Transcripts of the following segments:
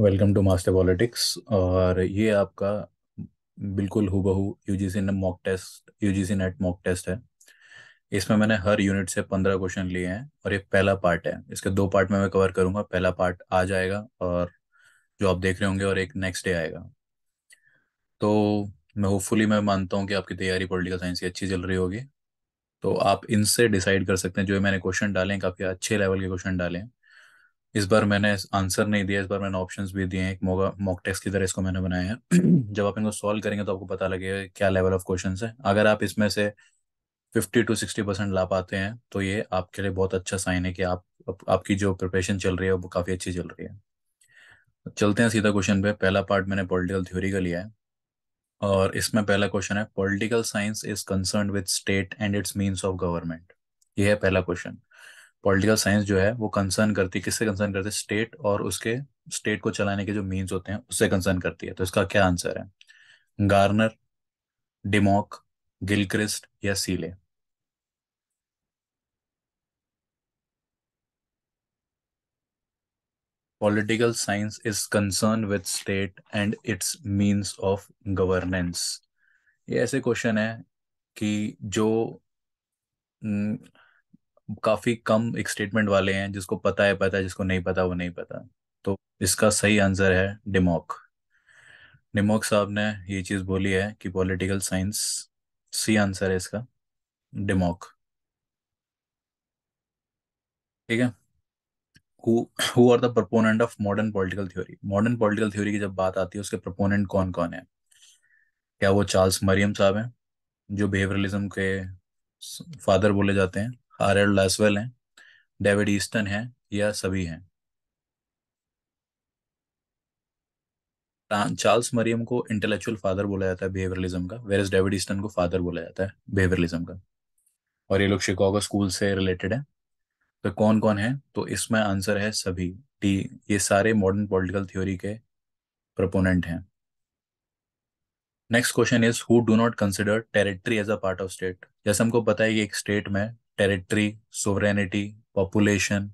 welcome to master politics और ये आपका बिल्कुल हूबहू यूजीसी ने mock test UGC net mock test है इसमें मैंने हर यूनिट से पंद्रह क्वेश्चन लिए हैं और ये पहला पार्ट है इसके दो पार्ट में मैं कवर करूंगा पहला पार्ट आ जाएगा और जो आप देख रहे होंगे और एक नेक्स्ट डे आएगा तो मैं होपफुली मैं मानता हूँ कि आपकी तैयारी पॉलिटिकल साइंस की अच्छी चल रही होगी तो आप इनसे डिसाइड कर सकते हैं जो मैंने क्वेश्चन डाले काफ़ी अच्छे लेवल के क्वेश्चन डाले हैं इस बार मैंने आंसर नहीं दिया इस बार मैंने ऑप्शन भी दिए हैं एक मॉक टेस्ट की तरह इसको मैंने बनाया है जब आप इनको सॉल्व करेंगे तो आपको पता लगेगा क्या लेवल ऑफ क्वेश्चन है अगर आप इसमें से फिफ्टी टू सिक्सटी परसेंट ला पाते हैं तो ये आपके लिए बहुत अच्छा साइन है कि आप, आप आपकी जो प्रिपरेशन चल रही है वो काफ़ी अच्छी चल रही है चलते हैं सीधा क्वेश्चन पे पहला पार्ट मैंने पॉलिटिकल थ्योरी का लिया है और इसमें पहला क्वेश्चन है political science is concern with state and its means of government ये है पहला क्वेश्चन पॉलिटिकल साइंस जो है वो कंसर्न करती है किससे कंसर्न करती है स्टेट और उसके स्टेट को चलाने के जो मीन्स होते हैं उससे कंसर्न करती है तो इसका क्या आंसर है गार्नर डिमोक गिलक्रिस्ट या Seeley political science is concern with state and its means of governance ये ऐसे क्वेश्चन है कि जो हम्म, काफी कम एक स्टेटमेंट वाले हैं जिसको पता है पता है जिसको नहीं पता वो नहीं पता तो इसका सही आंसर है डिमोक डिमोक साहब ने ये चीज बोली है कि पॉलिटिकल साइंस सी आंसर है इसका डिमोक ठीक है who are the proponent of modern political theory modern political theory की जब बात आती है उसके प्रपोनेंट कौन कौन है क्या वो चार्ल्स मरियम साहब हैं जो बिहेवियरलिज्म के फादर बोले जाते हैं आर एल लासवेल हैं डेविड ईस्टन हैं या सभी हैं चार्ल्स मरियम को इंटेलेक्चुअल फादर बोला जाता है बिहेवियरलिज्म का वेर डेविड ईस्टन को फादर बोला जाता है बिहेवियरलिज्म का और ये लोग शिकागो स्कूल से रिलेटेड है तो कौन कौन है तो इसमें आंसर है सभी टी ये सारे मॉडर्न पॉलिटिकल थ्योरी के प्रोपोनेंट हैं next question is who do not consider territory as a part of state जैसे हमको पता है कि एक स्टेट में टेरिटरी सोवरेनिटी पॉपुलेशन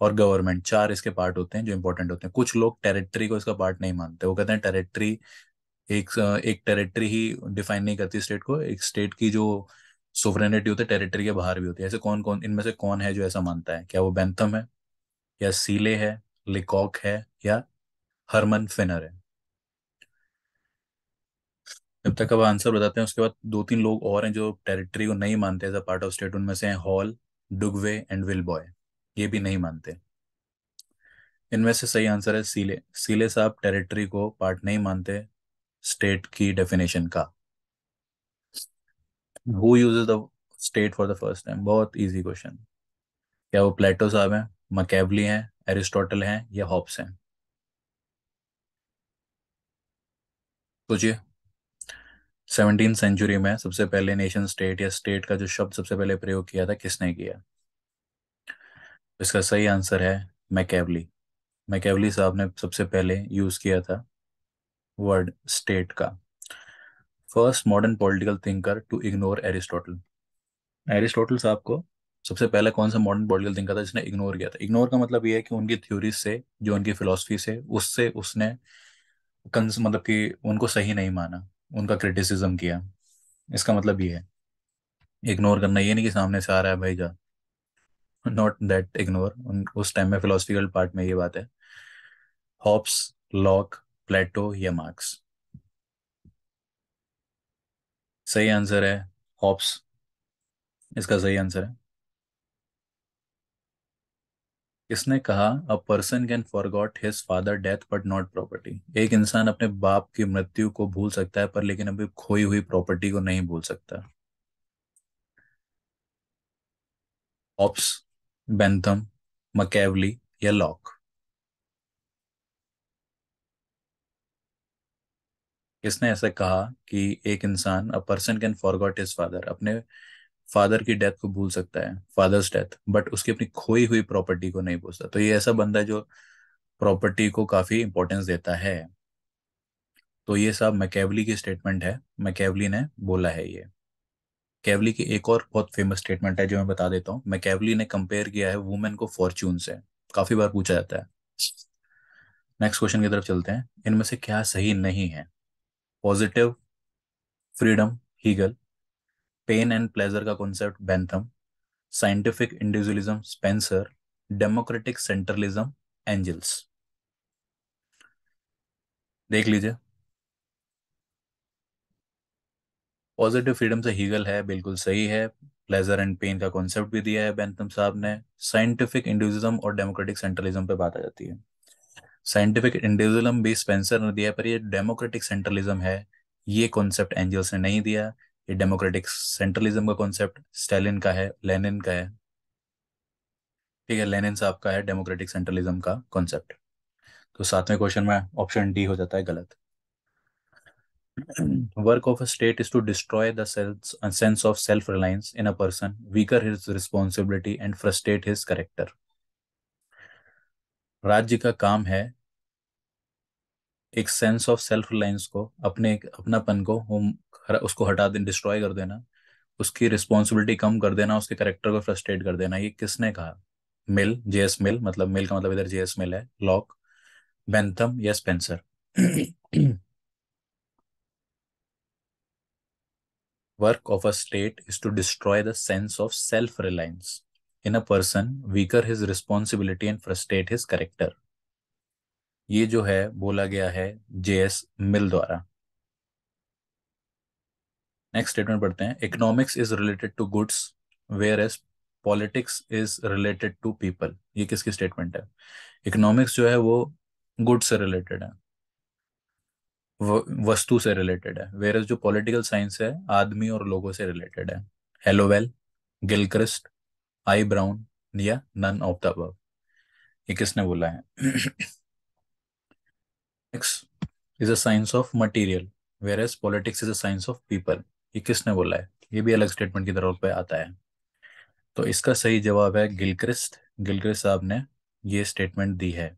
और गवर्नमेंट चार इसके पार्ट होते हैं जो इंपॉर्टेंट होते हैं कुछ लोग टेरिटरी को इसका पार्ट नहीं मानते वो कहते हैं टेरिटरी एक एक टेरिटरी ही डिफाइन नहीं करती स्टेट को एक स्टेट की जो सोवरेनिटी होती है टेरिटरी के बाहर भी होती है ऐसे कौन कौन इनमें से कौन है जो ऐसा मानता है क्या वो बेंथम है या सीले है लिकॉक है या हरमन फिनर है जब तक अब आंसर बताते हैं उसके बाद दो तीन लोग और हैं जो टेरिटरी को नहीं मानते as a part of state उनमें से हैं Hall Duguit and Willoughby ये भी नहीं मानते इनमें से सही आंसर है सीले सीले साहब टेरिटरी को पार्ट नहीं मानते स्टेट की डेफिनेशन का who use the state for the first time बहुत ईजी क्वेश्चन क्या वो प्लेटो साहब हैं मकैवली हैं एरिस्टोटल हैं या हॉप्स हैं सोचिए सेवनटीन सेंचुरी में सबसे पहले नेशन स्टेट या स्टेट का जो शब्द सबसे पहले प्रयोग किया था किसने किया इसका सही आंसर है मैकेवली मैकेवली साहब ने सबसे पहले यूज किया था वर्ड स्टेट का first modern political thinker to ignore Aristotle Aristotle साहब को सबसे पहले कौन सा मॉडर्न पॉलिटिकल थिंकर था जिसने इग्नोर किया था इग्नोर का मतलब ये है कि उनकी थ्योरी से जो उनकी फिलोसफी से उससे उसने मतलब कि उनको सही नहीं माना उनका क्रिटिसिज्म किया इसका मतलब ये है इग्नोर करना ये नहीं कि सामने से आ रहा है भाई जा नॉट दैट इग्नोर उस टाइम में फिलोसफिकल पार्ट में ये बात है हॉप्स लॉक प्लेटो या मार्क्स सही आंसर है हॉप्स इसका सही आंसर है इसने कहा a person can forgot his father death but not property एक इंसान अपने बाप की मृत्यु को भूल सकता है पर लेकिन अभी खोई हुई प्रॉपर्टी को नहीं भूल सकता ऑप्स बेंथम मकैवली या लॉक इसने ऐसा कहा कि एक इंसान a person can forgot his father अपने फादर की डेथ को भूल सकता है फादर्स डेथ बट उसकी अपनी खोई हुई प्रॉपर्टी को नहीं भूलता तो ये ऐसा बंदा है जो प्रॉपर्टी को काफी इंपॉर्टेंस देता है तो ये सब मैकेवली की स्टेटमेंट है मैकेवली ने बोला है ये कैवली की एक और बहुत फेमस स्टेटमेंट है जो मैं बता देता हूँ मैकेवली ने कंपेयर किया है वुमेन को फॉर्च्यून से काफी बार पूछा जाता है नेक्स्ट क्वेश्चन की तरफ चलते हैं इनमें से क्या सही नहीं है positive freedom Hegel pain and pleasure का concept Bentham scientific individualism Spencer democratic centralism Engels देख लीजिए पॉजिटिव फ्रीडम से हीगल है बिल्कुल सही है प्लेजर एंड पेन का कॉन्सेप्ट भी दिया है बेंथम साहब ने साइंटिफिक इंडिविजुअलिज्म और डेमोक्रेटिक सेंट्रलिज्म पे बात आ जाती है साइंटिफिक इंडिविजुअलिज्म भी स्पेंसर ने दिया पर ये डेमोक्रेटिक सेंट्रलिज्म है ये कॉन्सेप्ट एंजल्स ने नहीं दिया ये डेमोक्रेटिक सेंट्रलिज्म का कॉन्सेप्ट स्टालिन का है लेनिन का है ठीक है लेनिन साहब का है डेमोक्रेटिक सेंट्रलिज्म का कॉन्सेप्ट तो सातवें क्वेश्चन में ऑप्शन डी हो जाता है गलत work of a state is to destroy the sense of self reliance in a person weaker his responsibility and frustrate his character राज्य का काम है एक सेंस ऑफ सेल्फ रिलायंस को अपने अपनापन को उसको हटा दे डिस्ट्रॉय कर देना उसकी रिस्पॉन्सिबिलिटी कम कर देना उसके करेक्टर को फ्रस्ट्रेट कर देना ये किसने कहा मिल जे एस मिल मतलब मिल का मतलब इधर जे एस मिल है लॉक बेंथम या Spencer work of a state is to destroy the sense of self reliance in a person weaker his responsibility and frustrate his character ये जो है बोला गया है जे एस मिल द्वारा नेक्स्ट स्टेटमेंट पढ़ते हैं economics is related to goods whereas politics is related to people ये किसकी स्टेटमेंट है इकोनॉमिक्स जो है वो गुड्स से रिलेटेड है वस्तु से रिलेटेड है एज जो पॉलिटिकल साइंस है आदमी और लोगों से रिलेटेड है हेलोवेल गिलक्रिस्ट आई ब्राउन या नन ऑफ द अबव ये किसने बोला है next is a science of material whereas politics is a science of people ये किसने बोला है ये भी अलग स्टेटमेंट की तरह पे आता है तो इसका सही जवाब है गिलक्रिस्ट गिलक्रिस्ट साहब ने ये स्टेटमेंट दी है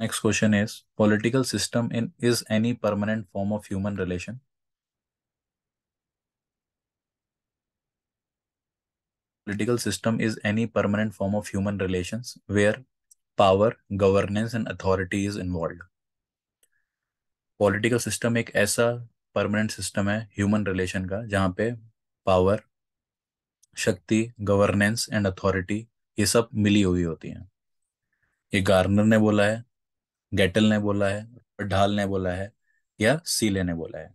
next question is political system in is any permanent form of human relation political system is any permanent form of human relation where power governance and authority is involve political system एक ऐसा permanent system है human relation का जहाँ पे power शक्ति governance and authority ये सब मिली हुई होती हैं ये गार्नर ने बोला है गैटल ने बोला है ढाल ने बोला है या सीले ने बोला है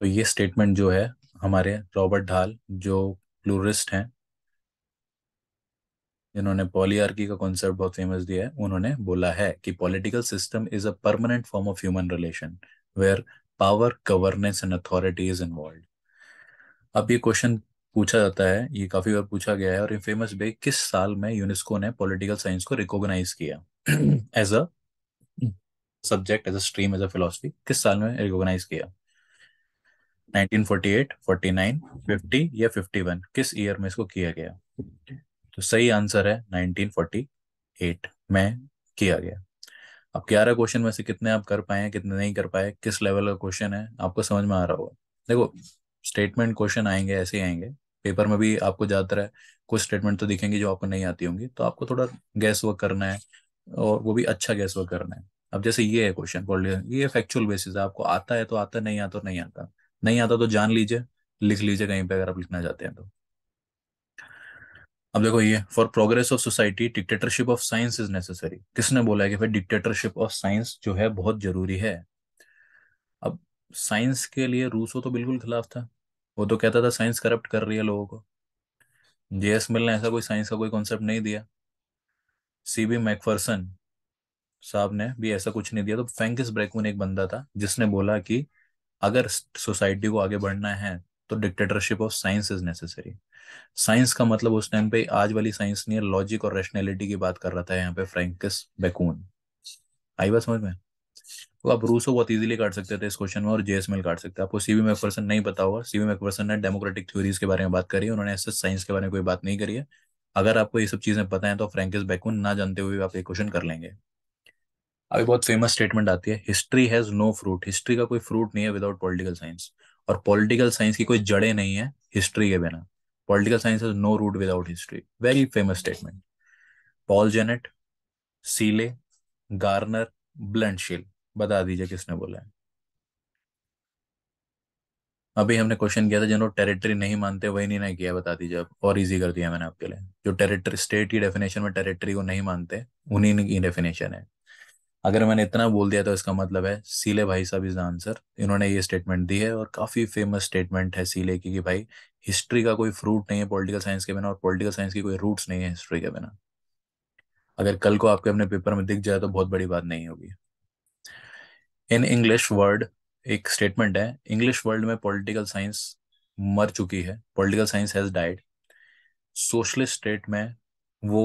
तो ये स्टेटमेंट जो है हमारे रॉबर्ट ढाल जो प्लूरिस्ट हैं जिन्होंने पॉलीआर्की का कॉन्सेप्ट बहुत फेमस दिया है उन्होंने बोला है कि political system is a permanent form of human relation where power governance and authority is involve अब ये क्वेश्चन पूछा जाता है ये काफी बार पूछा गया है और ये फेमस भी किस साल में यूनेस्को ने पॉलिटिकल साइंस को रिकॉग्नाइज किया as a subject as a stream as a philosophy किस साल में रिकॉग्नाइज किया 1948, 49, 50 या 51 किस ईयर में इसको किया गया तो सही आंसर है 1948 में किया गया अब ग्यारह क्वेश्चन में से कितने आप कर पाए हैं कितने नहीं कर पाए किस लेवल का क्वेश्चन है आपको समझ में आ रहा होगा देखो स्टेटमेंट क्वेश्चन आएंगे ऐसे ही आएंगे पेपर में भी आपको ज्यादातर है कुछ स्टेटमेंट तो दिखेंगे जो आपको नहीं आती होंगी तो आपको थोड़ा गैस वर्क करना है और वो भी अच्छा गैस वर्क करना है अब जैसे ये है क्वेश्चन ये फैक्चुअल बेसिस है आपको आता है तो आता है नहीं आता तो नहीं आता नहीं आता तो जान लीजिए लिख लीजिए कहीं पे अगर आप लिखना चाहते हैं तो अब देखो ये for progress of society dictatorship of science is necessary किसने बोला है कि भाई डिक्टेटरशिप ऑफ साइंस जो है बहुत जरूरी है अब साइंस के लिए रूसो तो बिल्कुल खिलाफ था वो तो कहता था साइंस करप्ट कर रही है लोगों को जेएस मिल ने ऐसा कोई साइंस का कोई कॉन्सेप्ट नहीं दिया सी बी मैकफर्सन साहब ने भी ऐसा कुछ नहीं दिया तो फैंकिस ब्रेकमन एक बंदा था जिसने बोला कि अगर सोसाइटी को आगे बढ़ना है तो dictatorship of science is necessary science का मतलब उस टाइम पे आज वाली साइंस नहीं है लॉजिक और रेशनैलिटी की बात कर रहा था यहाँ पे फ्रेंकिस बेकून आई बात समझ में तो आप रूसो बहुत इजीली काट सकते थे इस क्वेश्चन में और जेएसएमएल काट सकते हैं आपको सीवी मैकपर्सन नहीं पता होगा सीवी मैकपर्सन ने डेमोक्रेटिक थ्योरीज के बारे में बात करी है उन्होंने ऐसे साइंस के बारे में कोई बात नहीं करी है अगर आपको ये सब चीजें पता है तो फ्रेंकिस बैकून ना जानते हुए आप ये क्वेश्चन कर लेंगे अभी बहुत फेमस स्टेटमेंट आती है history has no fruit history का कोई फ्रूट नहीं है विदाउट पॉलिटिकल साइंस और पॉलिटिकल साइंस की कोई जड़े नहीं है हिस्ट्री के बिना political science has no root without history very famous statement Paul Janet Seeley Garner Bluntschli बता दीजिए किसने बोला है अभी हमने क्वेश्चन किया था जिन लोग टेरिटरी नहीं मानते वही नहीं ना किया बता दीजिए अब और इजी कर दिया मैंने आपके लिए जो टेरिटरी स्टेट की डेफिनेशन में टेरिटरी को नहीं मानते उन्हीं की डेफिनेशन है अगर मैंने इतना बोल दिया तो इसका मतलब है सीले भाई साहब इज द आंसर इन्होंने ये स्टेटमेंट दी है और काफी फेमस स्टेटमेंट है सीले की कि भाई हिस्ट्री का कोई फ्रूट नहीं है पॉलिटिकल साइंस के बिना और पॉलिटिकल साइंस की कोई रूट्स नहीं है हिस्ट्री के बिना अगर कल को आपके अपने पेपर में दिख जाए तो बहुत बड़ी बात नहीं होगी इन इंग्लिश वर्ड एक स्टेटमेंट है इंग्लिश वर्ल्ड में पॉलिटिकल साइंस मर चुकी है political science has died socialist state में वो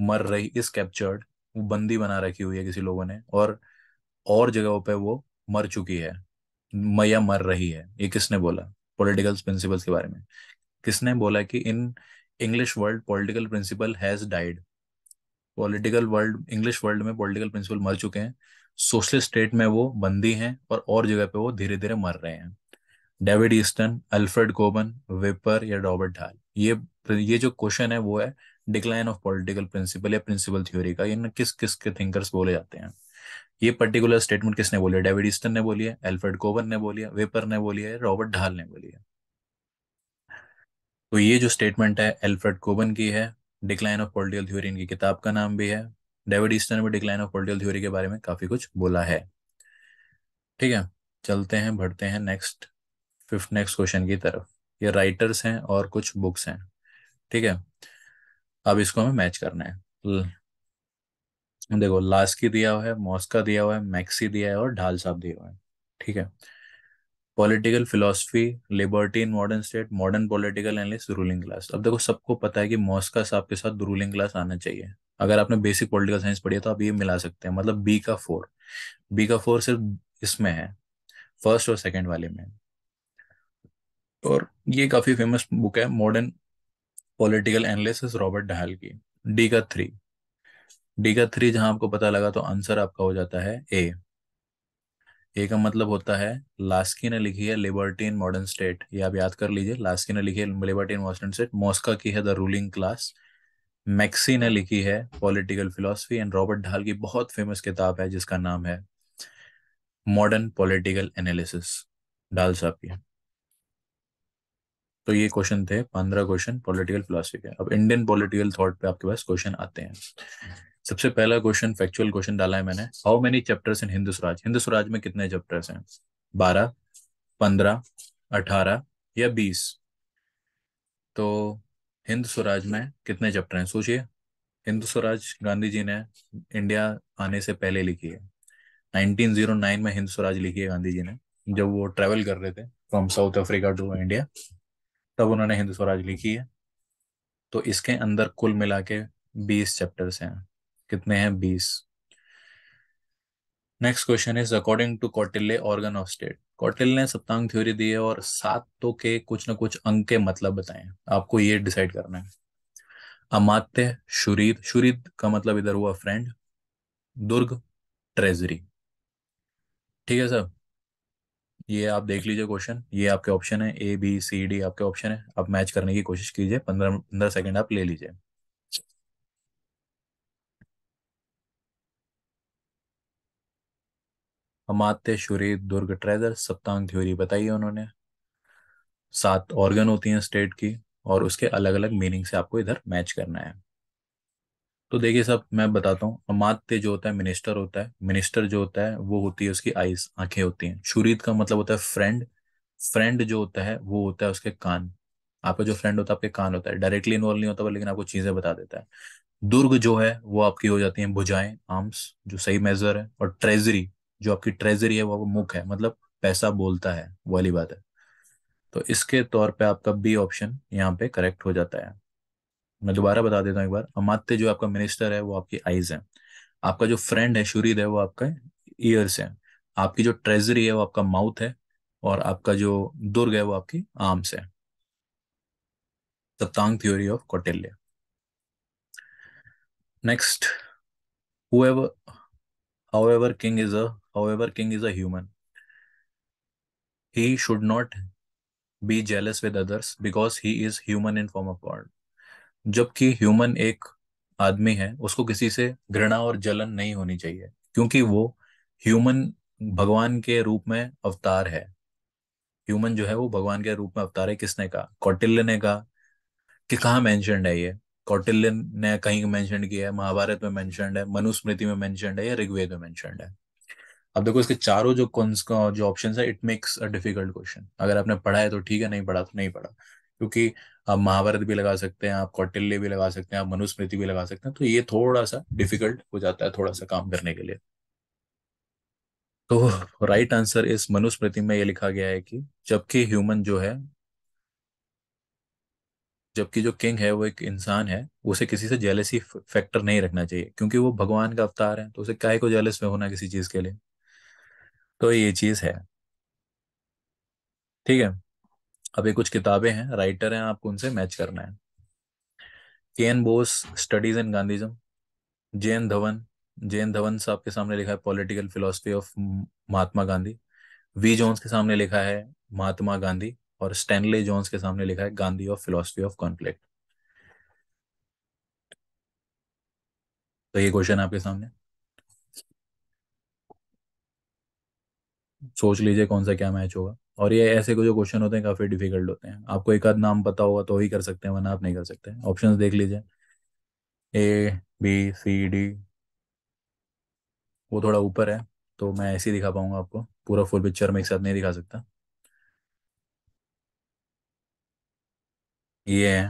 मर रही इज कैप्चर्ड बंदी बना रखी हुई है किसी लोगों ने और और जगहों पे वो मर चुकी है मैया मर रही है ये किसने बोला पॉलिटिकल प्रिंसिपल्स के बारे में किसने बोला कि in English world political principle has died political world English world में पॉलिटिकल प्रिंसिपल मर चुके हैं सोशलिस्ट स्टेट में वो बंदी हैं और और जगह पे वो धीरे धीरे मर रहे हैं David Easton Alfred Cobban Weber या रॉबर्ट ढाल ये ये जो क्वेश्चन है वो है डिक्लाइन ऑफ पॉलिटिकल प्रिंसिपल या प्रिंसिपल थ्योरी का ये किस किस के थिंकर्स बोले जाते हैं ये पर्टिकुलर स्टेटमेंट किसने बोली डेविड ईस्टन ने बोली है एल्फ्रेड कोवन ने बोली है वेपर ने बोली है रॉबर्ट ढाल ने बोली है तो ये जो स्टेटमेंट है एल्फ्रेड कोवन की है डिक्लाइन ऑफ पॉलिटिकल थ्योरी इनकी किताब का नाम भी है डेविड ईस्टन ने भी डिक्लाइन ऑफ पॉलिटिकल थ्योरी के बारे में काफी कुछ बोला है ठीक है चलते हैं बढ़ते हैं नेक्स्ट फिफ्थ नेक्स्ट क्वेश्चन की तरफ ये राइटर्स हैं और कुछ बुक्स हैं ठीक है अब इसको हमें मैच करना है देखो लास्की दिया हुआ है मॉस्का दिया हुआ है मैक्सी दिया है और ढाल साहब दिया हुआ है ठीक है political philosophy liberty in modern state modern political analyst ruling class अब देखो सबको पता है कि मॉस्का साहब के साथ रूलिंग क्लास आना चाहिए अगर आपने बेसिक पॉलिटिकल साइंस पढ़ी है तो आप ये मिला सकते हैं मतलब बी का फोर बी का फोर सिर्फ इसमें है फर्स्ट और सेकेंड वाले में और ये काफी फेमस बुक है modern political analysis Robert Dahl की डी का थ्री डी का थ्री जहां आपको पता लगा तो आंसर आपका हो जाता है ए ए का मतलब होता है लास्की ने लिखी है लिबर्टी इन मॉडर्न स्टेट ये आप याद कर लीजिए लास्की ने लिखी है liberty in modern state Mosca की है द रूलिंग क्लास मैक्सी ने लिखी है पॉलिटिकल फिलोसफी एंड रॉबर्ट ढाल की बहुत फेमस किताब है जिसका नाम है मॉडर्न पॉलिटिकल एनालिसिस डाल साहब की तो ये क्वेश्चन थे पंद्रह क्वेश्चन पॉलिटिकल फिलोसफी के अब इंडियन पॉलिटिकल थॉट पे आपके पास क्वेश्चन आते हैं सबसे पहला क्वेश्चन फैक्चुअल क्वेश्चन डाला है मैंने how many chapters in Hindu Swaraj Hindu Swaraj में कितने चैप्टर्स हैं बारह पंद्रह अठारह या बीस तो हिंद स्वराज में कितने चैप्टर हैं सोचिए हिंद स्वराज गांधी जी ने इंडिया आने से पहले लिखी है 1909 में हिंद स्वराज लिखी है गांधी जी ने जब वो ट्रेवल कर रहे थे from South Africa to India तब उन्होंने हिंदू स्वराज लिखी है तो इसके अंदर कुल मिला के बीस चैप्टर्स हैं कितने हैं बीस next question is according to Kautilya organ of state Kautil ने सप्तांग थ्योरी दी है और सातों तो के कुछ ना कुछ अंक के मतलब बताएं आपको ये डिसाइड करना है अमात्य शुरीद शुरीद का मतलब इधर हुआ फ्रेंड दुर्ग ट्रेजरी ठीक है सर ये आप देख लीजिए क्वेश्चन ये आपके ऑप्शन है ए बी सी डी आपके ऑप्शन है आप मैच करने की कोशिश कीजिए पंद्रह पंद्रह सेकेंड आप ले लीजिए अमात्य शुरी दुर्ग ट्रेजर सप्तांग थ्योरी बताई है उन्होंने सात ऑर्गन होती हैं स्टेट की और उसके अलग अलग मीनिंग से आपको इधर मैच करना है तो देखिए सब मैं बताता हूँ अमात्य जो होता है मिनिस्टर होता है मिनिस्टर जो होता है वो होती है उसकी आईज आंखें होती हैं शुरीत का मतलब होता है फ्रेंड फ्रेंड जो होता है वो होता है उसके कान आपका जो फ्रेंड होता है आपके कान होता है डायरेक्टली इन्वॉल्व नहीं होता पर लेकिन आपको चीजें बता देता है दुर्ग जो है वो आपकी हो जाती है भुजाएं आर्म्स जो सही मेजर है और ट्रेजरी जो आपकी ट्रेजरी है वो आपका मुख है मतलब पैसा बोलता है वाली बात है तो इसके तौर पे आपका बी ऑप्शन यहाँ पे करेक्ट हो जाता है मैं दोबारा बता देता हूँ एक बार अमात्य जो आपका मिनिस्टर है वो आपकी आईज है आपका जो फ्रेंड है शुरीद है वो आपका ईयर्स है आपकी जो ट्रेजरी है वो आपका माउथ है और आपका जो दुर्ग है वो आपकी आर्म्स है Saptanga theory of Kautilya next however king is however king is a he should not be jealous with others because he is human in form of god जबकि ह्यूमन एक आदमी है उसको किसी से घृणा और जलन नहीं होनी चाहिए क्योंकि वो ह्यूमन भगवान के रूप में अवतार है ह्यूमन जो है वो भगवान के रूप में अवतार है किसने कहा कौटिल्य ने कहा कि कहा मेंशनड है ये कौटिल्य ने कहीं मेंशनड किया है महाभारत में मेंशनड है मनुस्मृति में मेंशनड है या ऋग्वेद में मेंशन है अब देखो इसके चारों जो कौन जो ऑप्शन है it makes a difficult question अगर आपने पढ़ा है तो ठीक है नहीं पढ़ा तो नहीं पढ़ा क्योंकि आप महाभारत भी लगा सकते हैं आप कौटिल्य भी लगा सकते हैं आप मनुस्मृति भी लगा सकते हैं तो ये थोड़ा सा डिफिकल्ट हो जाता है थोड़ा सा काम करने के लिए तो राइट आंसर इस मनुस्मृति में ये लिखा गया है कि जबकि ह्यूमन जो है जबकि जो किंग है वो एक इंसान है उसे किसी से जेलसी फैक्टर नहीं रखना चाहिए क्योंकि वो भगवान का अवतार है तो उसे काय को जेलस में होना किसी चीज के लिए तो ये चीज है ठीक है अभी कुछ किताबें हैं राइटर हैं आपको उनसे मैच करना है K N Bose studies in Gandhism J N Dhawan J N Dhawan साहब के सामने लिखा है political philosophy of Mahatma Gandhi V Jones के सामने लिखा है महात्मा गांधी और स्टैनले जोन्स के सामने लिखा है Gandhi of philosophy of conflict तो ये क्वेश्चन आपके सामने सोच लीजिए कौन सा क्या मैच होगा और ये ऐसे जो क्वेश्चन होते हैं काफी डिफिकल्ट होते हैं आपको एक आध नाम पता होगा तो ही कर सकते हैं वरना आप नहीं कर सकते ऑप्शन देख लीजिए ए बी सी डी वो थोड़ा ऊपर है तो मैं ऐसे ही दिखा पाऊंगा आपको पूरा फुल पिक्चर में एक साथ नहीं दिखा सकता ये है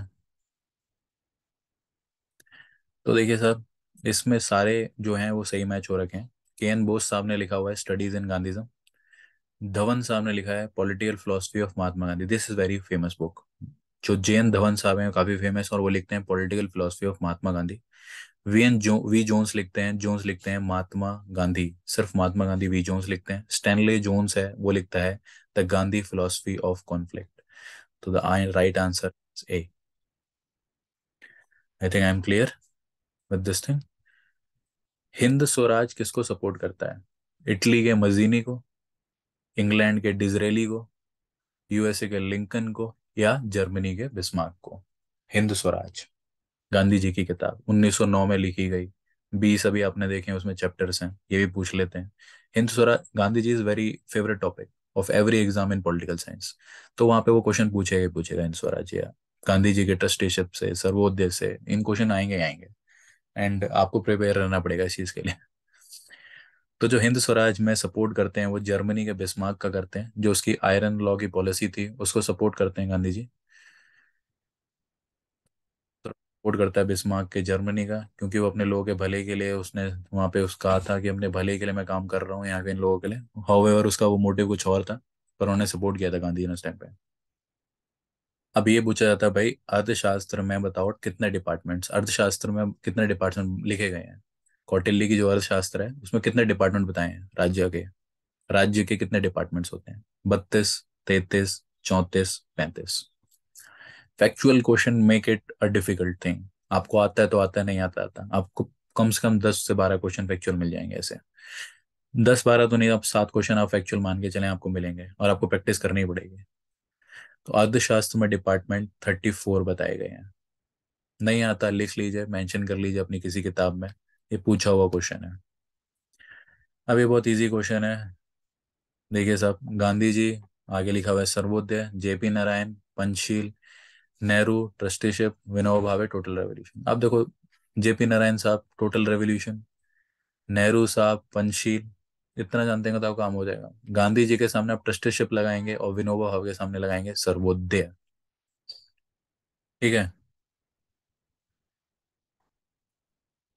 तो देखिए सर इसमें सारे जो हैं वो सही मैच हो रखे हैं के एन बोस साहब ने लिखा हुआ है स्टडीज इन गांधीजम धवन साहब ने लिखा है political philosophy of Mahatma Gandhi this is very famous book जो जे एन धवन साहब हैं काफी फेमस और वो लिखते हैं political philosophy of Mahatma Gandhi V N जो वी जोन्स लिखते हैं जोन्स लिखते हैं महात्मा गांधी सिर्फ महात्मा गांधी वी जोन्स लिखते हैं स्टैनले जोन्स है वो लिखता है the Gandhi philosophy of conflict तो the I right answer is A I think I am clear with this thing Hind Swaraj किसको सपोर्ट करता है इटली के मजीनी को इंग्लैंड के डिजरेली को यूएसए के लिंकन को या जर्मनी के बिस्मार्क को हिंद स्वराज गांधी जी की किताब 1909 में लिखी गई बीस अभी आपने देखे उसमें चैप्टर्स हैं ये भी पूछ लेते हैं Hind Swaraj Gandhi ji is very favourite topic of every exam in political science तो वहां पे वो क्वेश्चन पूछेगा ही पूछेगा हिंद स्वराज या गांधी जी के ट्रस्टीशिप से सर्वोदय से इन क्वेश्चन आएंगे आएंगे एंड आपको प्रिपेयर रहना पड़ेगा इस चीज के लिए तो जो हिंद स्वराज में सपोर्ट करते हैं वो जर्मनी के बिस्मार्क का करते हैं जो उसकी आयरन लॉ की पॉलिसी थी उसको सपोर्ट करते हैं गांधी जी सपोर्ट तो करता है बिस्मार्क के जर्मनी का क्योंकि वो अपने लोगों के भले के लिए उसने वहां पे उस कहा था कि अपने भले के लिए मैं काम कर रहा हूँ यहाँ के इन लोगों के लिए हाउ उसका वो मोटिव कुछ और था पर उन्होंने सपोर्ट किया था गांधी ने उस टाइम पे अब ये पूछा जाता है भाई अर्थशास्त्र में बताओ कितने डिपार्टमेंट्स अर्थशास्त्र में कितने डिपार्टमेंट लिखे गए हैं कौटिल्य की जो अर्थशास्त्र है उसमें कितने डिपार्टमेंट बताए हैं राज्य के राज्य के कितने डिपार्टमेंट्स होते हैं बत्तीस तैतीस चौंतीस पैंतीस factual question make it a difficult thing आपको आता है तो आता है नहीं आता आता आपको कम से कम दस से बारह क्वेश्चन फैक्चुअल मिल जाएंगे ऐसे दस बारह तो नहीं आप सात क्वेश्चन आप फैक्चुअल मान के चले आपको मिलेंगे और आपको प्रैक्टिस करनी पड़ेगी तो अर्थशास्त्र में डिपार्टमेंट थर्टी फोर बताए गए हैं नहीं आता लिख लीजिए मेंशन कर लीजिए अपनी किसी किताब में ये पूछा हुआ क्वेश्चन है अब ये बहुत इजी क्वेश्चन है देखिए साहब गांधी जी आगे लिखा हुआ है Sarvodaya JP Narayan Panchsheel Nehru trusteeship Vinoba Bhave total revolution आप देखो जेपी नारायण साहब टोटल रेवोल्यूशन नेहरू साहब पंचशील इतना जानते हैं तो आपका काम हो जाएगा गांधी जी के सामने आप ट्रस्टीशिप लगाएंगे और विनोबा भावे के सामने लगाएंगे सर्वोदय ठीक है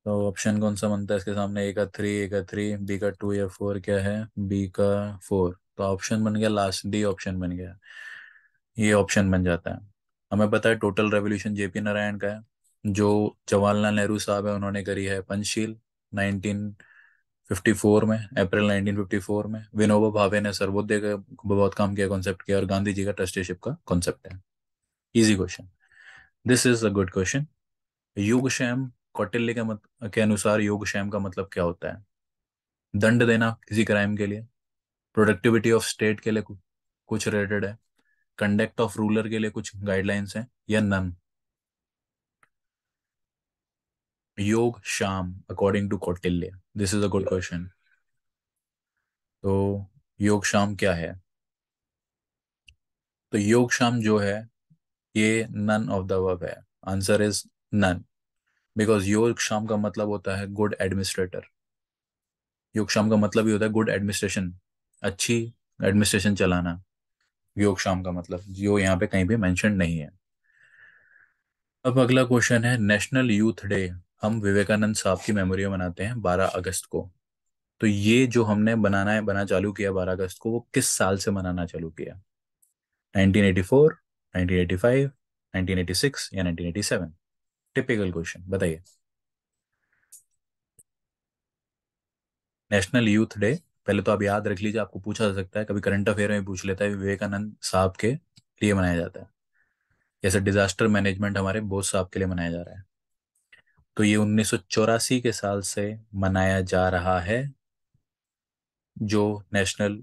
तो ऑप्शन कौन सा बनता है इसके सामने ए का थ्री ए का थ्री बी का टू या फोर क्या है बी का फोर तो ऑप्शन बन गया लास्ट डी ऑप्शन बन गया ये ऑप्शन बन जाता है हमें पता है टोटल रेवोल्यूशन जेपी नारायण का है जो जवाहरलाल नेहरू साहब है उन्होंने करी है पंचशील 1954 में अप्रैल 1954 में विनोबा भावे ने सर्वोदय का बहुत काम किया कॉन्सेप्ट किया और गांधी जी का ट्रस्टीशिप का कॉन्सेप्ट है easy question this is a good question शैम कौटिल्य के मत के अनुसार योग क्षेम का मतलब क्या होता है दंड देना किसी क्राइम के लिए प्रोडक्टिविटी ऑफ स्टेट के लिए कुछ रिलेटेड है कंडक्ट ऑफ रूलर के लिए कुछ गाइडलाइंस हैं या नन योग शाम according to Kautilya this is a good question तो योग शाम क्या है तो योग शाम जो है ये नन ऑफ द वर्ब है आंसर इज नन बिकॉज योगक्षाम का मतलब होता है गुड एडमिनिस्ट्रेटर योगक्षाम का मतलब ही होता है गुड एडमिनिस्ट्रेशन अच्छी एडमिनिस्ट्रेशन चलाना योगक्षाम का मतलब जो यहाँ पे कहीं भी मेंशन नहीं है अब अगला क्वेश्चन है नेशनल यूथ डे हम विवेकानंद साहब की मेमोरी में मनाते हैं 12 अगस्त को तो ये जो हमने बनाना है बना चालू किया 12 अगस्त को वो किस साल से मनाना चालू किया 1984, 1985, 1986 या 1987 टिपिकल क्वेश्चन बताइए नेशनल यूथ डे पहले तो आप याद रख लीजिए आपको पूछा जा सकता है कभी करंट अफेयर में पूछ लेता है विवेकानंद साहब के लिए मनाया जाता है जैसे डिजास्टर मैनेजमेंट हमारे बोस साहब के लिए मनाया जा रहा है तो ये उन्नीस के साल से मनाया जा रहा है जो नेशनल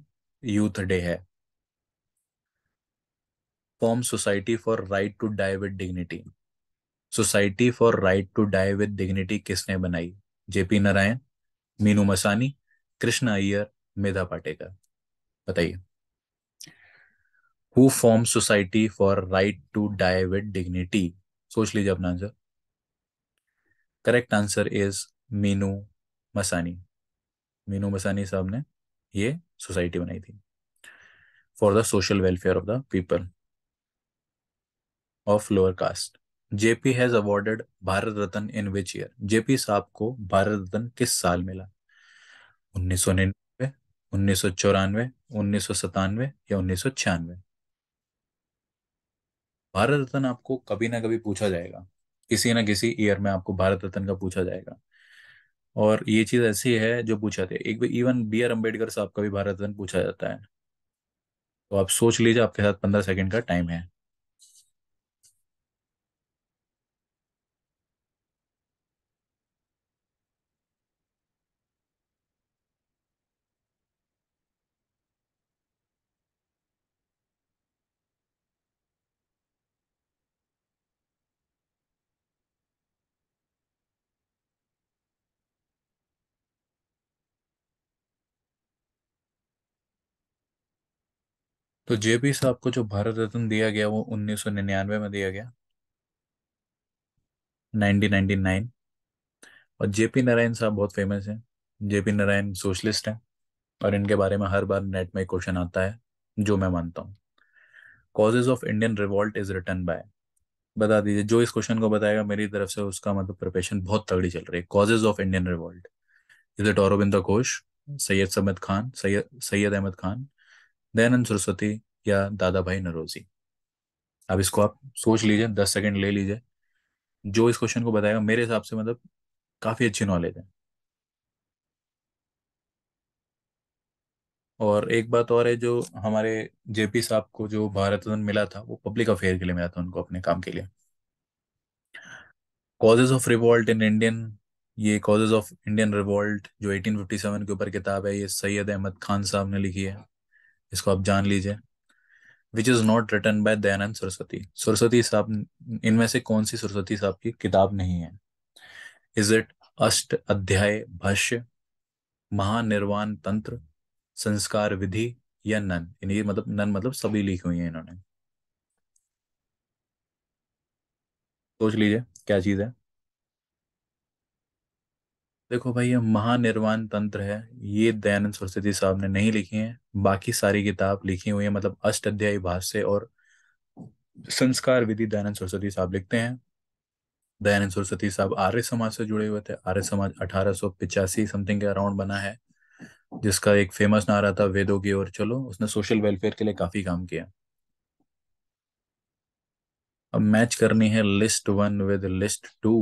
यूथ डे है form society for right to die dignity society for right to die with dignity किसने बनाई जेपी नारायण मीनू मसानी कृष्ण अय्यर मेधा पाटेकर बताइए who form society for right to die with dignity सोच लीजिए अपना आंसर correct answer is Minoo Masani Minoo Masani साहब ने ये सोसाइटी बनाई थी for the social welfare of the people of lower caste JP has awarded Bharat Ratna in which year JP साहब को भारत रत्न किस साल मिला उन्नीस सौ निन्यानवे उन्नीस सौ चौरानवे उन्नीस सौ सतानवे या उन्नीस सौ छियानवे भारत रत्न आपको कभी ना कभी पूछा जाएगा किसी ना किसी ईयर में आपको भारत रत्न का पूछा जाएगा और ये चीज ऐसी है जो पूछा थे एक इवन बी आर अम्बेडकर साहब का भी भारत रत्न पूछा जाता है तो आप सोच लीजिए आपके साथ पंद्रह सेकंड का टाइम है तो जेपी साहब को जो भारत रत्न दिया गया वो 1999 में दिया गया 1999 और जेपी नारायण साहब बहुत फेमस हैं जेपी नारायण सोशलिस्ट हैं और इनके बारे में हर बार नेट में क्वेश्चन आता है जो मैं मानता हूँ causes of Indian revolt is written by बता दीजिए जो इस क्वेश्चन को बताएगा मेरी तरफ से उसका मतलब प्रिपरेशन बहुत तगड़ी चल रही है causes of Indian revolt is it Aurobindo Ghosh Syed Samad Khan Syed Syed Ahmed Khan Dayanand Saraswati या दादा भाई नरोजी अब इसको आप सोच लीजिए दस सेकंड ले लीजिए जो इस क्वेश्चन को बताएगा मेरे हिसाब से मतलब काफी अच्छी नॉलेज है और एक बात और है जो हमारे जेपी साहब को जो भारत रत्न मिला था वो पब्लिक अफेयर के लिए मिला था उनको अपने काम के लिए causes of revolt in Indian ये कॉजेज ऑफ इंडियन रिवॉल्ट जो 1857 के ऊपर किताब है ये सैयद अहमद खान साहब ने लिखी है इसको आप जान लीजिए which is not written by Dayanand Saraswati Saraswati साहब इनमें से कौन सी सरस्वती साहब की किताब नहीं है इज इट अष्ट अध्याय भाष्य महानिर्वाण तंत्र संस्कार विधि या नन ये मतलब नन मतलब सभी लिखी हुई है इन्होंने सोच लीजिए क्या चीज है देखो भाई ये महानिर्वाण तंत्र है ये दयानंद सरस्वती साहब ने नहीं लिखी है बाकी सारी किताब लिखी हुई है मतलब अष्ट अध्यायी भाष्य और संस्कार विधि दयानंद सरस्वती साहब लिखते हैं दयानंद सरस्वती साहब आर्य समाज से जुड़े हुए थे आर्य समाज अठारह समथिंग के अराउंड बना है जिसका एक फेमस नारा था वेदों की ओर चलो उसने सोशल वेलफेयर के लिए काफी काम किया अब मैच करनी है list one with list two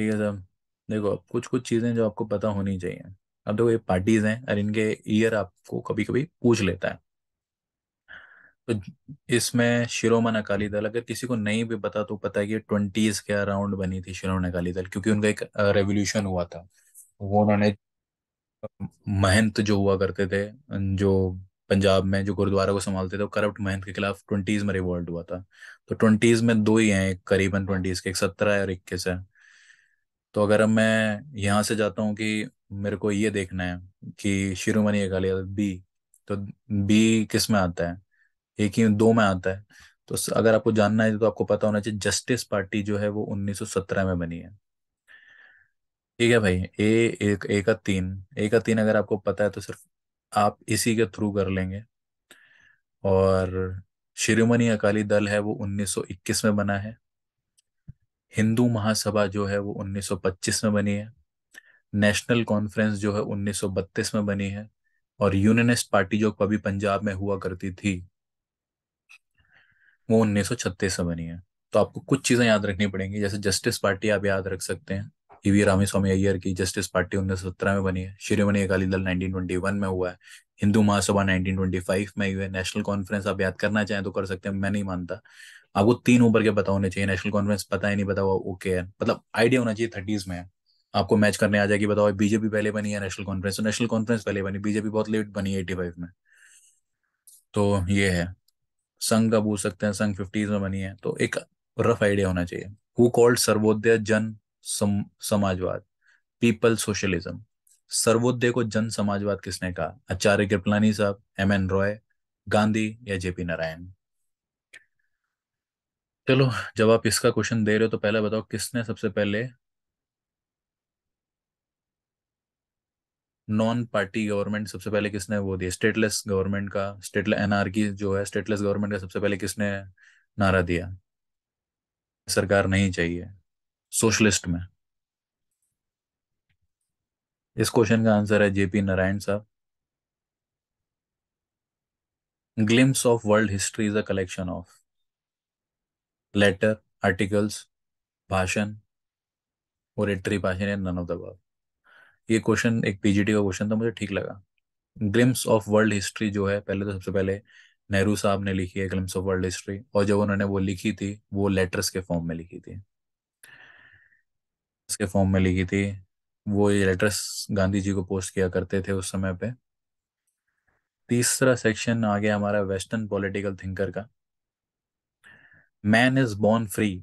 ठीक है सर देखो कुछ कुछ चीज़ें जो आपको पता होनी चाहिए अब देखो ये पार्टीज हैं और इनके ईयर आपको कभी कभी पूछ लेता है तो इसमें शिरोमन अकाली दल अगर किसी को नहीं भी पता तो पता है कि ट्वेंटीज के अराउंड बनी थी शिरोमन अकाली दल क्योंकि उनका एक रेवोल्यूशन हुआ था वो उन्होंने महंत जो हुआ करते थे जो पंजाब में जो गुरुद्वारा को संभालते थे करप्ट महंत के खिलाफ ट्वेंटीज में रिवॉल्ट हुआ था तो ट्वेंटीज में दो ही हैं करीबन ट्वेंटीज के एक सत्रह है और इक्कीस है तो अगर मैं यहाँ से जाता हूँ कि मेरे को ये देखना है कि शिरोमणि अकाली दल बी तो बी किस में आता है एक ही दो में आता है तो अगर आपको जानना है तो आपको पता होना चाहिए जस्टिस पार्टी जो है वो 1917 में बनी है ठीक है भाई ए एक ए का तीन ए का तीन अगर आपको पता है तो सिर्फ आप इसी के थ्रू कर लेंगे और शिरोमणि अकाली दल है वो 1921 में बना है हिंदू महासभा जो है वो 1925 में बनी है नेशनल कॉन्फ्रेंस जो है 1932 में बनी है और यूनियनिस्ट पार्टी जो कभी पंजाब में हुआ करती थी वो 1936 में बनी है तो आपको कुछ चीजें याद रखनी पड़ेंगी जैसे जस्टिस पार्टी आप याद रख सकते हैं ईवी e स्वामी अय्यर की जस्टिस पार्टी 1917 में बनी है श्रीमणी अकाली दल 1921 में हुआ है हिंदू महासभा 1925 में हुए नेशनल कॉन्फ्रेंस आप याद करना चाहें तो कर सकते हैं मैं नहीं मानता आपको तीन ऊपर के पता होने चाहिए नेशनल कॉन्फ्रेंस पता ही नहीं पता हुआ ओके है मतलब आइडिया होना चाहिए थर्टीज में आपको मैच करने आ जाएगी बताओ बीजेपी पहले बनी है नेशनल कॉन्फ्रेंस तो नेशनल कॉन्फ्रेंस पहले बनी बीजेपी बहुत लेट बनी एटी फाइव में तो ये है संघ का पूछ सकते हैं संघ फिफ्टीज में बनी है तो एक रफ आइडिया होना चाहिए हु कॉल्ड सर्वोदय जन सम, समाजवाद पीपल सोशलिज्म सर्वोदय को जन समाजवाद किसने कहा आचार्य कृपलानी साहब एम एन रॉय गांधी या जेपी नारायण चलो जब आप इसका क्वेश्चन दे रहे हो तो पहले बताओ किसने सबसे पहले नॉन पार्टी गवर्नमेंट सबसे पहले किसने वो दिया स्टेटलेस गवर्नमेंट का स्टेट एनआरकी जो है स्टेटलेस गवर्नमेंट का सबसे पहले किसने नारा दिया सरकार नहीं चाहिए सोशलिस्ट में इस क्वेश्चन का आंसर है जेपी नारायण साहब glimpse of world history is a collection of letter articles भाषण ओरेटरी भाषण and none of the world ये क्वेश्चन एक पीजीटी का क्वेश्चन था मुझे ठीक लगा ग्लिम्स ऑफ वर्ल्ड हिस्ट्री जो है पहले तो सबसे पहले नेहरू साहब ने लिखी है ग्लिम्स ऑफ वर्ल्ड हिस्ट्री और जब उन्होंने वो लिखी थी वो लेटर्स के फॉर्म में लिखी थी के फॉर्म में लिखी थी वो ये लेटर्स गांधी जी को पोस्ट किया करते थे उस समय पे तीसरा सेक्शन आ गया हमारा वेस्टर्न पॉलिटिकल थिंकर का man is born free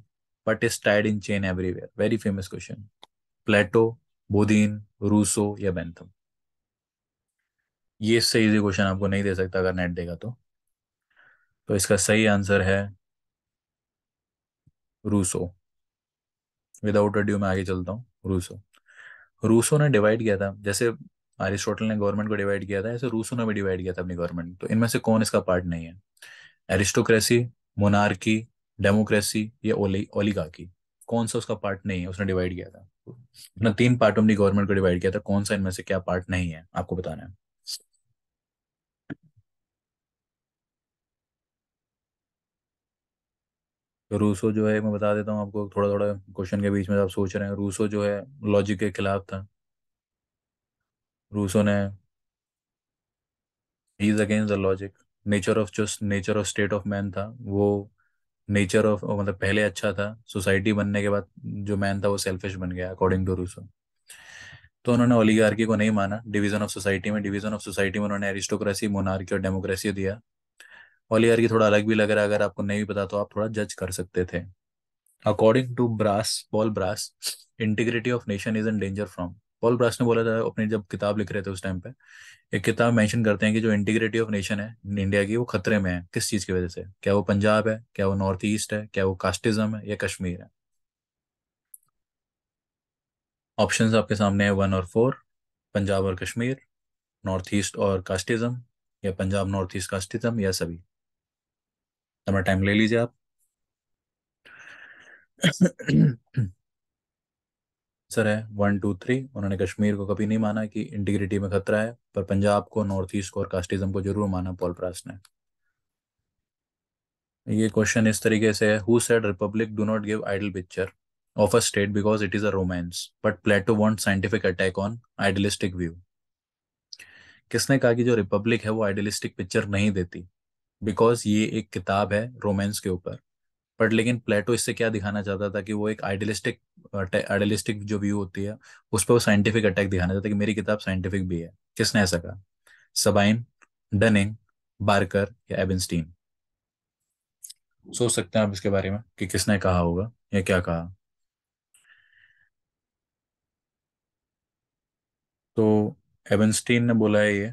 but is tied in chain everywhere very famous question Plato Bodin Rousseau या बेंथम ये इससे इजी क्वेश्चन आपको नहीं दे सकता अगर नेट देगा तो तो इसका सही आंसर है रूसो विदाउट अड्यू मैं आगे चलता हूँ रूसो रूसो ने डिवाइड किया था जैसे एरिस्टोटल ने गवर्नमेंट को डिवाइड किया था ऐसे रूसों ने भी डिवाइड किया था अपनी गवर्नमेंट तो इनमें से कौन इसका पार्ट नहीं है एरिस्टोक्रेसी मोनार्की डेमोक्रेसी या ओली कौन सा उसका पार्ट नहीं है उसने डिवाइड किया था अपना तीन पार्टों में गवर्नमेंट को डिवाइड किया था कौन सा इनमें से क्या पार्ट नहीं है आपको बताना है तो रूसो जो है मैं बता देता हूँ आपको थोड़ा थोड़ा क्वेश्चन के बीच में आप सोच रहे हैं रूसो जो है लॉजिक के खिलाफ था रूसो ने is against the logic nature of जो nature of state of man था वो नेचर ऑफ मतलब पहले अच्छा था सोसाइटी बनने के बाद जो मैन था वो सेल्फिश बन गया अकॉर्डिंग टू रूसो तो उन्होंने ओलीगार्की को नहीं माना डिवीजन ऑफ सोसाइटी में डिवीजन ऑफ सोसाइटी में उन्होंने एरिस्टोक्रेसी मोनार्की और डेमोक्रेसी दिया और लेयर की थोड़ा अलग भी लग रहा है अगर आपको नहीं पता तो आप थोड़ा जज कर सकते थे according to Brass Paul Brass integrity of nation is in danger from Paul Brass ने बोला था अपनी जब किताब लिख रहे थे उस टाइम पे एक किताब मेंशन करते हैं कि जो इंटीग्रिटी ऑफ नेशन है इंडिया की वो खतरे में है किस चीज की वजह से क्या वो पंजाब है क्या वो नॉर्थ ईस्ट है क्या वो कास्टिज्म है या कश्मीर है ऑप्शंस आपके सामने है वन और फोर पंजाब और कश्मीर नॉर्थ ईस्ट और कास्टिज्म या पंजाब नॉर्थ ईस्ट कास्टिज्म या सभी थोड़ा टाइम ले लीजिए आप सर है वन टू थ्री उन्होंने कश्मीर को कभी नहीं माना कि इंटीग्रिटी में खतरा है पर पंजाब को नॉर्थ ईस्ट को और कास्टिज्म को जरूर माना पॉल प्रास ने ये क्वेश्चन इस तरीके से है who said republic do not give ideal picture of a state because it is a romance but Plato want scientific attack on idealistic view किसने कहा कि जो रिपब्लिक है वो आइडियलिस्टिक पिक्चर नहीं देती बिकॉज ये एक किताब है रोमांस के ऊपर बट लेकिन प्लेटो इससे क्या दिखाना चाहता था कि वो एक आइडियलिस्टिक आइडियलिस्टिक जो व्यू होती है उस पर वो साइंटिफिक अटैक दिखाना चाहता था कि मेरी किताब साइंटिफिक भी है किसने ऐसा कहा सबाइन डनिंग बार्कर या एबिनस्टीन सोच सकते हैं आप इसके बारे में कि किसने कहा होगा या क्या कहा तो एबिनस्टीन ने बोला है ये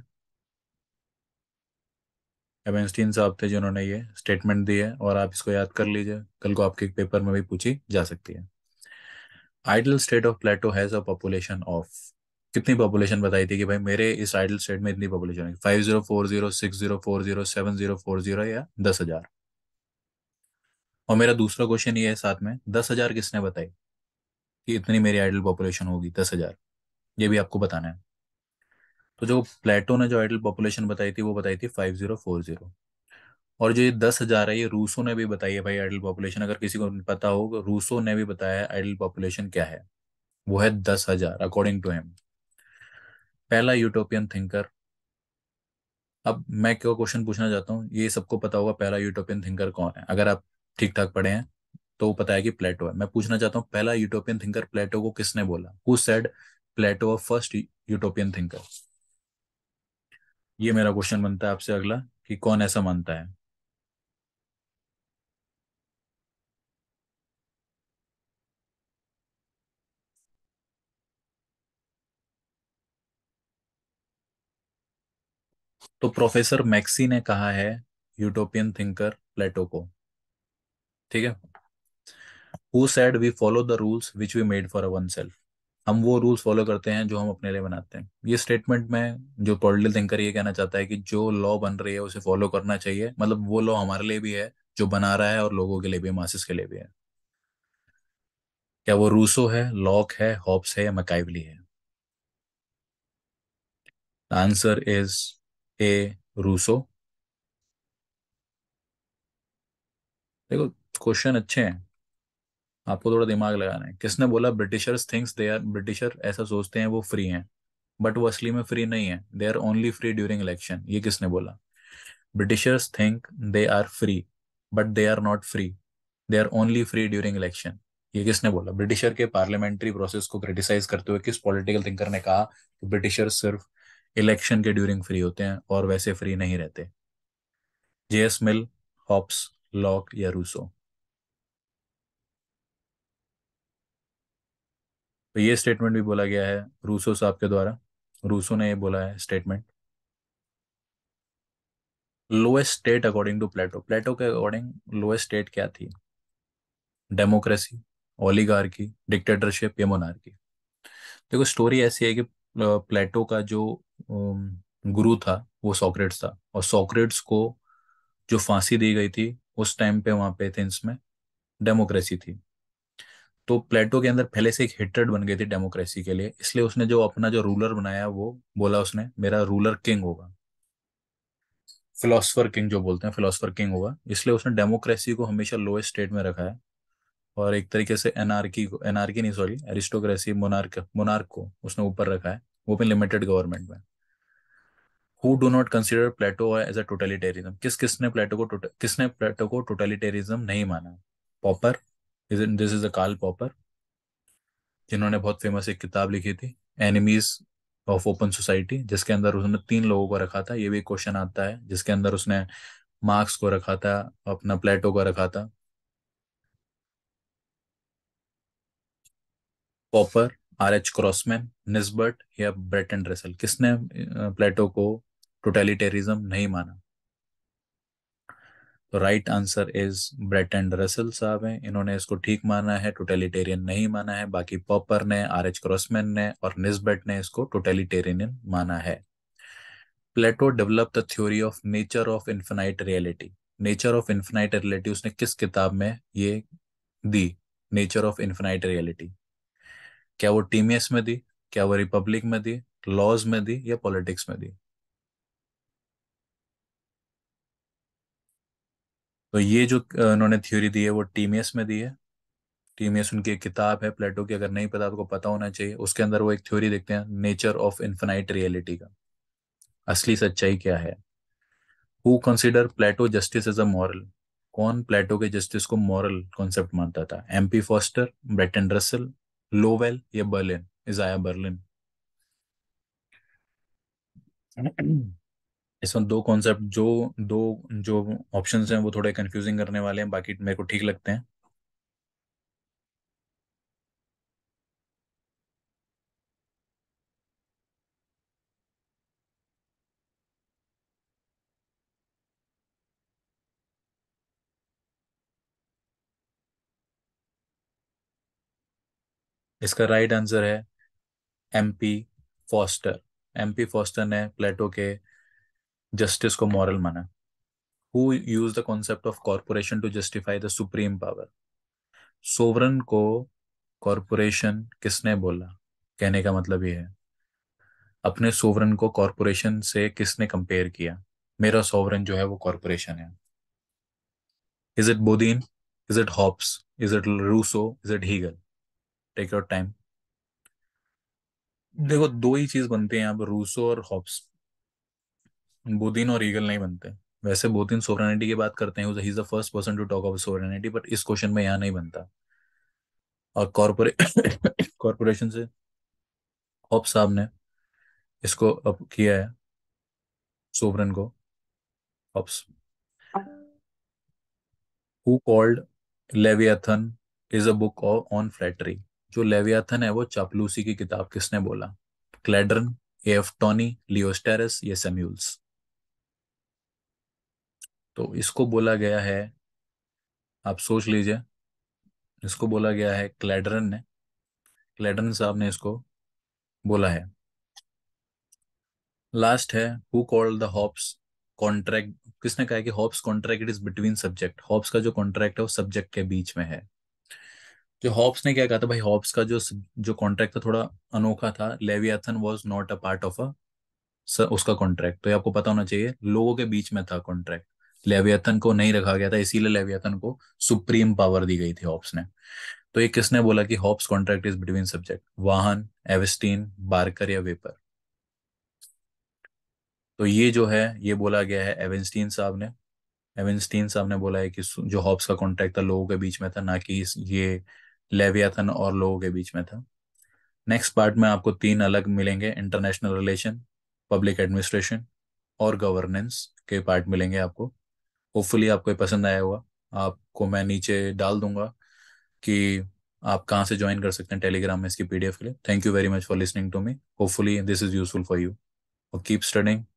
एबेंस्टीन साहब थे जिन्होंने ये स्टेटमेंट दी है और आप इसको याद कर लीजिए कल को आपके पेपर में भी पूछी जा सकती है ideal state of Plato has a population of कितनी पॉपुलेशन बताई थी कि भाई मेरे इस आइडल स्टेट में इतनी पॉपुलेशन है five zero four zero six zero four zero seven zero four zero या दस हजार और मेरा दूसरा क्वेश्चन ये है साथ में दस हजार किसने बताई कि इतनी मेरी आइडल पॉपुलेशन होगी दस हजार ये भी आपको बताना है तो जो प्लेटो ने जो आइडल पॉपुलेशन बताई थी वो बताई थी फाइव जीरो फोर जीरो और जो ये दस हजार है ये रूसो ने भी बताई है भाई आइडल पॉपुलेशन अगर किसी को पता हो रूसो ने भी बताया है आइडल पॉपुलेशन क्या है वो है दस हजार अकॉर्डिंग टू हिम पहला यूटोपियन थिंकर अब मैं क्यों क्वेश्चन पूछना चाहता हूँ ये सबको पता होगा पहला यूटोपियन थिंकर कौन है अगर आप ठीक ठाक पढ़े हैं तो पता है कि प्लेटो है मैं पूछना चाहता हूँ पहला यूटोपियन थिंकर प्लेटो को किसने बोला who said Plato first utopian thinker ये मेरा क्वेश्चन बनता है आपसे अगला कि कौन ऐसा मानता है तो प्रोफेसर मैक्सी ने कहा है यूटोपियन थिंकर प्लेटो को ठीक है who said we follow the rules which we made for a one self हम वो रूल्स फॉलो करते हैं जो हम अपने लिए बनाते हैं ये स्टेटमेंट में जो पॉलिटिकल थिंकर ये कहना चाहता है कि जो लॉ बन रही है उसे फॉलो करना चाहिए मतलब वो लॉ हमारे लिए भी है जो बना रहा है और लोगों के लिए भी मासिस के लिए भी है क्या वो रूसो है लॉक है हॉब्स है या मकाइवली है आंसर इज ए रूसो देखो क्वेश्चन अच्छे हैं आपको थोड़ा दिमाग लगाना है किसने बोला Britishers things they are Britisher ऐसा सोचते हैं वो फ्री हैं बट वो असली में फ्री नहीं है they are only free during election ये किसने बोला Britishers think they are free but they are not free they are only free during election ये किसने बोला ब्रिटिशर के पार्लियामेंट्री प्रोसेस को क्रिटिसाइज करते हुए किस पॉलिटिकल थिंकर ने कहा कि ब्रिटिशर सिर्फ इलेक्शन के ड्यूरिंग फ्री होते हैं और वैसे फ्री नहीं रहते जेएस मिल हॉप्स लॉक या रूसो तो ये स्टेटमेंट भी बोला गया है रूसो साहब के द्वारा रूसो ने ये बोला है statement lowest state according to Plato Plato के अकॉर्डिंग लोएस्ट स्टेट क्या थी डेमोक्रेसी ओलीगार्की डिक्टेटरशिप या मोनार्की देखो स्टोरी ऐसी है कि प्लेटो का जो गुरु था वो सोक्रेट्स था और सोक्रेट्स को जो फांसी दी गई थी उस टाइम पे वहां पे थे में डेमोक्रेसी थी तो प्लेटो के अंदर पहले से एक हेटर्ड बन गई थी डेमोक्रेसी के लिए इसलिए उसने जो अपना जो रूलर बनाया वो बोला उसने मेरा रूलर किंग होगा फिलोसफर किंग जो बोलते हैं फिलोसफर किंग होगा इसलिए उसने डेमोक्रेसी को हमेशा लोएस्ट स्टेट में रखा है और एक तरीके से एनआरकी को एनआरकी नहीं सॉरी एरिस्टोक्रेसी मोनार्क मोनार्क को उसने ऊपर रखा है वो भी लिमिटेड गवर्नमेंट में who do not consider Plato as a totalitarianism किस किसने प्लेटो को किसने प्लेटो को टोटलिटेरिज्म नहीं माना पॉपर दिस इज अ काल पॉपर जिन्होंने बहुत फेमस एक किताब लिखी थी एनिमीज ऑफ ओपन सोसाइटी जिसके अंदर उसने तीन लोगों को रखा था ये भी क्वेश्चन आता है जिसके अंदर उसने मार्क्स को रखा था अपना प्लेटो को रखा था Popper R H Crossman Nisbet या ब्रेट एंड रेसल किसने प्लेटो को टोटेलिटेरिज्म नहीं माना तो right answer is Brett and Russell साहब हैं इन्होंने इसको ठीक माना है टोटेलिटेरियन नहीं माना है बाकी पॉपर ने आर एच क्रॉसमैन ने और निस्बेट ने इसको टोटेलिटेरियन माना है Plato develop the theory of nature of infinite reality nature of infinite reality उसने किस किताब में ये दी नेचर ऑफ इन्फिनाइट रियलिटी क्या वो टीमियस में दी क्या वो रिपब्लिक में दी लॉज में दी या पॉलिटिक्स में दी तो ये जो उन्होंने थ्योरी दी है वो टीमियस में दी है टीमियस उनकी एक किताब है प्लेटो की अगर नहीं पता आपको पता होना चाहिए उसके अंदर वो एक थ्योरी देखते हैं नेचर ऑफ इन्फिनाइट रियलिटी का असली सच्चाई क्या है who consider Plato justice as a moral कौन प्लेटो के जस्टिस को मॉरल कॉन्सेप्ट मानता था MP Foster Bretton Russell Lowell या बर्लिन इजाया बर्लिन इसमें दो कॉन्सेप्ट जो दो जो ऑप्शन हैं वो थोड़े कंफ्यूजिंग करने वाले हैं बाकी मेरे को ठीक लगते हैं इसका राइट right आंसर है एमपी फॉस्टर एमपी फॉस्टर ने प्लेटो के जस्टिस को मॉरल माना who use the concept of corporation to justify the supreme power sovereign को कॉरपोरेशन किसने बोला कहने का मतलब ये है अपने सोवरन को कॉरपोरेशन से किसने कंपेयर किया मेरा सोवरन जो है वो कॉरपोरेशन है is it Bodin is it Hobbes is it Rousseau is it Hegel take your time देखो दो ही चीज बनते हैं पर रूसो और हॉप्स बुदिन और ईगल नहीं बनते वैसे बुदिन सोवरेनिटी की बात करते हैं is the first person to talk of sovereignty but इस क्वेश्चन में यहाँ नहीं बनता और कॉर्पोरे कॉर्पोरेशन से ऑप साहब ने इसको अब किया है सोवरन को Hobbes who called Leviathan is a book on flattery जो लेवियाथन है वो चापलूसी की किताब किसने बोला क्लेडरन एफ टॉनी लियोस्टेरस ये सेम्यूल्स तो इसको बोला गया है आप सोच लीजिए इसको बोला गया है क्लेडरन ने क्लेडरन साहब ने इसको बोला है लास्ट है who called the Hobbes contract किसने कहा है कि Hobbes contract it is between subject Hobbes का जो कॉन्ट्रैक्ट है वो सब्जेक्ट के बीच में है जो हॉप्स ने क्या कहा था भाई हॉप्स का जो जो कॉन्ट्रैक्ट था थोड़ा अनोखा था Leviathan was not a part of a उसका कॉन्ट्रैक्ट तो ये आपको पता होना चाहिए लोगों के बीच में था कॉन्ट्रैक्ट लेवियतन को नहीं रखा गया था इसीलिए लेवियतन को सुप्रीम पावर दी गई थी हॉप्स ने तो ये किसने बोला कि Hobbes contract is between subject Vaughan Ebenstein Barker या वेपर तो ये जो है ये बोला गया है एवेंस्टीन साहब ने एवेंस्टीन साहब ने बोला है कि जो हॉप्स का कॉन्ट्रैक्ट था लोगों के बीच में था ना कि ये लेवियाथन और लोगों के बीच में था नेक्स्ट पार्ट में आपको तीन अलग मिलेंगे इंटरनेशनल रिलेशन पब्लिक एडमिनिस्ट्रेशन और गवर्नेंस के पार्ट मिलेंगे आपको होपफुली आपको ये पसंद आया होगा आपको मैं नीचे डाल दूंगा कि आप कहाँ से ज्वाइन कर सकते हैं टेलीग्राम में इसकी पीडीएफ के लिए thank you very much for listening to me hopefully this is useful for you और कीप स्टडिंग